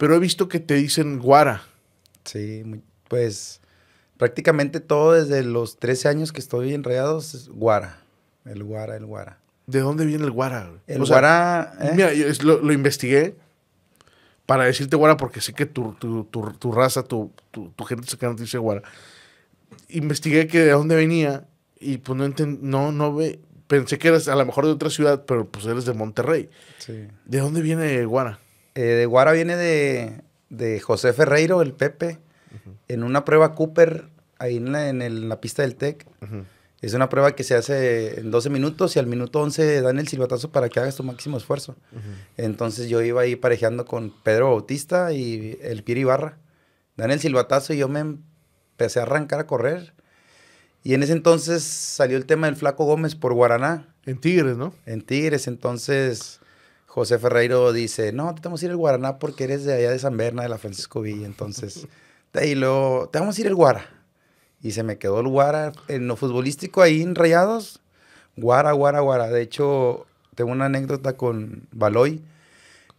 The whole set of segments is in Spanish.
Pero he visto que te dicen guara. Sí, pues prácticamente todo desde los 13 años que estoy enredado es guara. El guara, el guara. ¿De dónde viene el guara? El guara. ¿eh? Mira, lo, investigué para decirte guara porque sé que tu, raza, tu, gente se te dice guara. Investigué que de dónde venía y pues no entendí, no, ve. Pensé que eras a lo mejor de otra ciudad, pero pues eres de Monterrey. ¿De dónde viene guara? Eh, de Guara viene de, José Ferreiro, el Pepe, en una prueba Cooper, ahí en la, pista del TEC. Es una prueba que se hace en 12 minutos y al minuto 11 dan el silbatazo para que hagas tu máximo esfuerzo. Entonces yo iba ahí parejeando con Pedro Bautista y el Piri Ibarra. Dan el silbatazo y yo me empecé a arrancar a correr. Y en ese entonces salió el tema del Flaco Gómez por Guaraná. En Tigres, ¿no? En Tigres, entonces José Ferreiro dice, no, te vamos a ir al Guaraná porque eres de allá de San Berna, de la Francisco Villa, entonces, y luego, te vamos a ir al Guara. Y se me quedó el Guara, en lo futbolístico ahí en Rayados, Guara, Guara, Guara. De hecho, tengo una anécdota con Baloy,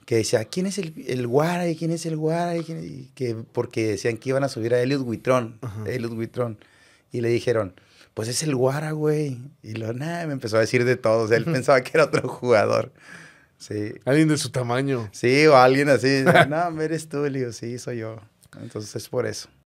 que decía, ¿quién es el, Guara? ¿Y quién es el Guara? ¿Y que, porque decían que iban a subir a Eliud Huitrón, Eliud Huitrón. Y le dijeron, pues es el Guara, güey. Y lo, nada, me empezó a decir de todos, él pensaba que era otro jugador. Sí. Alguien de su tamaño. Sí, o alguien así. no, eres tú. Leo. sí, soy yo. Entonces es por eso.